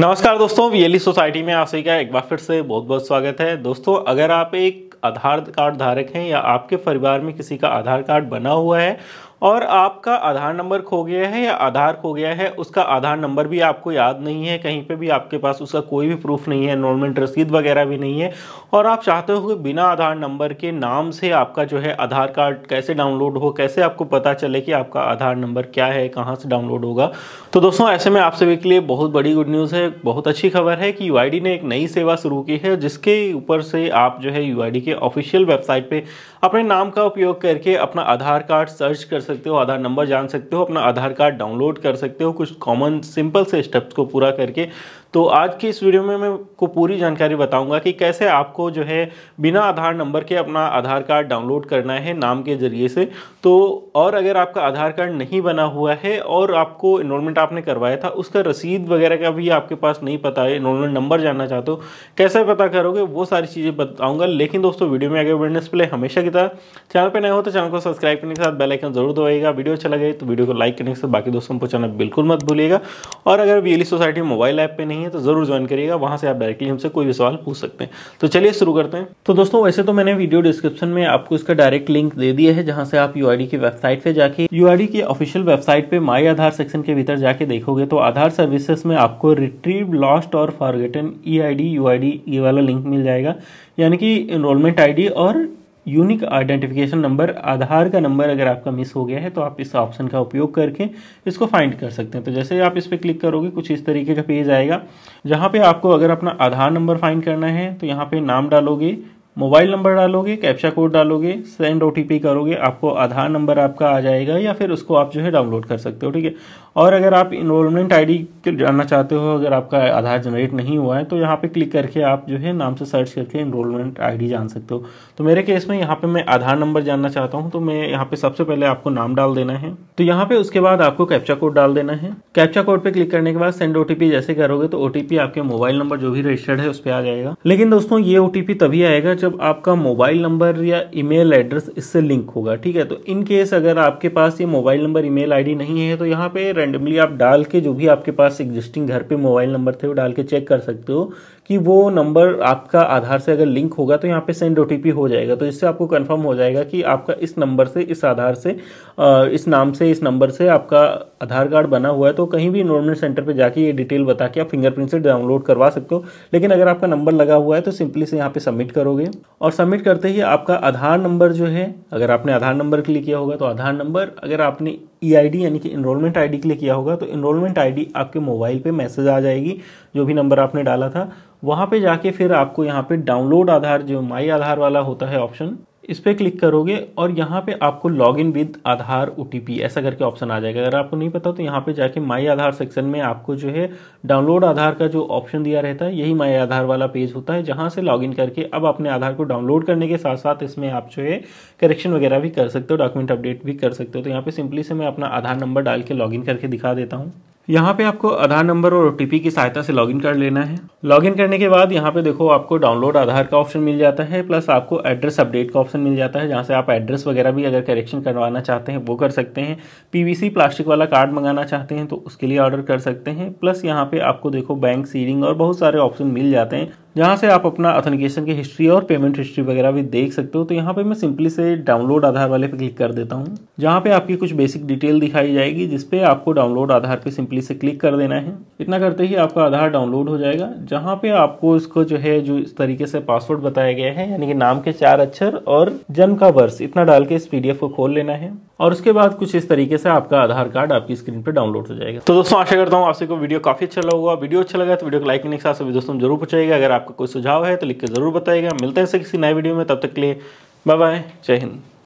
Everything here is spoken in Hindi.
नमस्कार दोस्तों वीएलई सोसाइटी e में आप सभी का एक बार फिर से बहुत बहुत स्वागत है दोस्तों अगर आप एक आधार कार्ड धारक हैं या आपके परिवार में किसी का आधार कार्ड बना हुआ है और आपका आधार नंबर खो गया है या आधार खो गया है उसका आधार नंबर भी आपको याद नहीं है कहीं पे भी आपके पास उसका कोई भी प्रूफ नहीं है इनमेंट रसीद वगैरह भी नहीं है और आप चाहते हो कि बिना आधार नंबर के नाम से आपका जो है आधार कार्ड कैसे डाउनलोड हो कैसे आपको पता चले कि आपका आधार नंबर क्या है कहाँ से डाउनलोड होगा तो दोस्तों ऐसे में आप सभी के लिए बहुत बड़ी गुड न्यूज़ है बहुत अच्छी खबर है कि यू ने एक नई सेवा शुरू की है जिसके ऊपर से आप जो है यू के ऑफिशियल वेबसाइट पर अपने नाम का उपयोग करके अपना आधार कार्ड सर्च कर सकते हो आधार नंबर जान सकते हो अपना आधार कार्ड डाउनलोड कर सकते हो कुछ कॉमन सिंपल से स्टेप्स को पूरा करके तो आज की इस वीडियो में मैं को पूरी जानकारी बताऊंगा कि कैसे आपको जो है बिना आधार नंबर के अपना आधार कार्ड डाउनलोड करना है नाम के ज़रिए से तो और अगर आपका आधार कार्ड नहीं बना हुआ है और आपको इनरोलमेंट आपने करवाया था उसका रसीद वगैरह का भी आपके पास नहीं पता है इनरोलमेंट नंबर जानना चाहते हो कैसे पता करोगे वो सारी चीज़ें बताऊँगा लेकिन दोस्तों वीडियो में आगे बढ़ने से पहले हमेशा की तरह चैनल पर नए हो तो चैनल को सब्सक्राइब करने के साथ बेलाइकन जरूर दवाएगा वीडियो अच्छा लगे तो वीडियो को लाइक करने के साथ बाकी दोस्तों पहुँचाना बिल्कुल मत भूलिएगा और अगर B society e mobile app पर नहीं नहीं है तो ज़रूर ज्वाइन करिएगा वहां से आप डायरेक्टली हमसे कोई भी सवाल पूछ सकते हैं तो चलिए शुरू करते हैं तो दोस्तों वैसे तो मैंने वीडियो डिस्क्रिप्शन में आपको इसका डायरेक्ट लिंक दे दिया है जहां से आप यू की वेबसाइट पे जाके यू की ऑफिशियल वेबसाइट पे माई आधार सेक्शन के भीतर जाके देखोगे तो आधार सर्विसेस में आपको रिट्रीव लॉस्ट और फॉरगेटन ई आई ये वाला लिंक मिल जाएगा यानी कि इनरोलमेंट आई और यूनिक आइडेंटिफिकेशन नंबर आधार का नंबर अगर आपका मिस हो गया है तो आप इस ऑप्शन का उपयोग करके इसको फाइंड कर सकते हैं तो जैसे आप इस पर क्लिक करोगे कुछ इस तरीके का पेज आएगा जहाँ पे आपको अगर अपना आधार नंबर फाइंड करना है तो यहाँ पे नाम डालोगे मोबाइल नंबर डालोगे कैप्चा कोड डालोगे सेंड ओ करोगे आपको आधार नंबर आपका आ जाएगा या फिर उसको आप जो है डाउनलोड कर सकते हो ठीक है और अगर आप इनरोलमेंट आईडी जानना चाहते हो अगर आपका आधार जनरेट नहीं हुआ है तो यहाँ पे क्लिक करके आप जो है नाम से सर्च करके इनरोलमेंट आई जान सकते हो तो मेरे केस में यहाँ पे मैं आधार नंबर जानना चाहता हूँ तो मैं यहाँ पे सबसे पहले आपको नाम डाल देना है तो यहाँ पे उसके बाद आपको कैप्चा कोड डाल देना है कैप्चा कोड पर क्लिक करने के बाद सेंड ओ जैसे करोगे तो ओ आपके मोबाइल नंबर जो भी रजिस्टर्ड है उस पर आ जाएगा लेकिन दोस्तों ये ओ तभी आएगा जब आपका मोबाइल नंबर या ईमेल एड्रेस इससे लिंक होगा ठीक है तो इन केस अगर आपके पास ये मोबाइल नंबर ईमेल आईडी नहीं है तो यहाँ पे रेंडमली आप डाल के जो भी आपके पास एग्जिस्टिंग घर पे मोबाइल नंबर थे वो डाल के चेक कर सकते हो कि वो नंबर आपका आधार से अगर लिंक होगा तो यहाँ पे सेंड ओ हो जाएगा तो इससे आपको कन्फर्म हो जाएगा कि आपका इस नंबर से इस आधार से इस नाम से इस नंबर से आपका आधार कार्ड बना हुआ है तो कहीं भी इनरोलमेंट सेंटर पर जाके ये डिटेल बता के आप फिंगरप्रिंट से डाउनलोड करवा सकते हो लेकिन अगर आपका नंबर लगा हुआ है तो सिंपली से यहाँ पे सबमिट करोगे और सबमिट करते ही आपका आधार नंबर जो है अगर आपने आधार नंबर क्लिक किया होगा तो आधार नंबर अगर आपने ईआईडी e यानी कि इनरोलमेंट आईडी के लिए किया होगा तो इनरोलमेंट आईडी आपके मोबाइल पे मैसेज आ जाएगी जो भी नंबर आपने डाला था वहाँ पे जाके फिर आपको यहाँ पे डाउनलोड आधार जो माई आधार वाला होता है ऑप्शन इस पर क्लिक करोगे और यहाँ पे आपको लॉग इन विद आधार ओ ऐसा करके ऑप्शन आ जाएगा अगर आपको नहीं पता तो यहाँ पे जाके माई आधार सेक्शन में आपको जो है डाउनलोड आधार का जो ऑप्शन दिया रहता है यही माई आधार वाला पेज होता है जहाँ से लॉग इन करके अब अपने आधार को डाउनलोड करने के साथ साथ इसमें आप जो है करेक्शन वगैरह भी कर सकते हो डॉक्यूमेंट अपडेट भी कर सकते हो तो यहाँ पर सिंपली से मैं अपना आधार नंबर डाल के लॉग करके दिखा देता हूँ यहाँ पे आपको आधार नंबर और ओटीपी की सहायता से लॉगिन कर लेना है लॉगिन करने के बाद यहाँ पे देखो आपको डाउनलोड आधार का ऑप्शन मिल जाता है प्लस आपको एड्रेस अपडेट का ऑप्शन मिल जाता है जहाँ से आप एड्रेस वगैरह भी अगर करेक्शन करवाना चाहते हैं वो कर सकते हैं पीवीसी प्लास्टिक वाला कार्ड मंगाना चाहते हैं तो उसके लिए ऑर्डर कर सकते हैं प्लस यहाँ पे आपको देखो बैंक सीडिंग और बहुत सारे ऑप्शन मिल जाते हैं जहाँ से आप अपना ऑथेंटिकेशन की हिस्ट्री और पेमेंट हिस्ट्री वगैरह भी देख सकते हो तो यहाँ पे मैं सिंपली से डाउनलोड आधार वाले पे क्लिक कर देता हूँ जहाँ पे आपकी कुछ बेसिक डिटेल दिखाई जाएगी जिसपे आपको डाउनलोड आधार पे सिंपली से क्लिक कर देना है इतना करते ही आपका आधार डाउनलोड हो जाएगा जहाँ पे आपको इसको जो है जो इस तरीके से पासवर्ड बताया गया है यानी कि नाम के चार अक्षर और जन्म का वर्ष इतना डाल के इस पीडीएफ को खोल लेना है और उसके बाद कुछ इस तरीके से आपका आधार कार्ड आपकी स्क्रीन पर डाउनलोड हो जाएगा तो दोस्तों आशा करता हूँ आपसे को वीडियो काफी अच्छा लगा वीडियो अच्छा लगा तो वीडियो को लाइक करने के साथ सभी दोस्तों जरूर पूछेगा अगर आप आपका कोई सुझाव है तो लिख के ज़रूर बताइएगा मिलते हैं किसी नए वीडियो में तब तक के लिए बाय बाय जय हिंद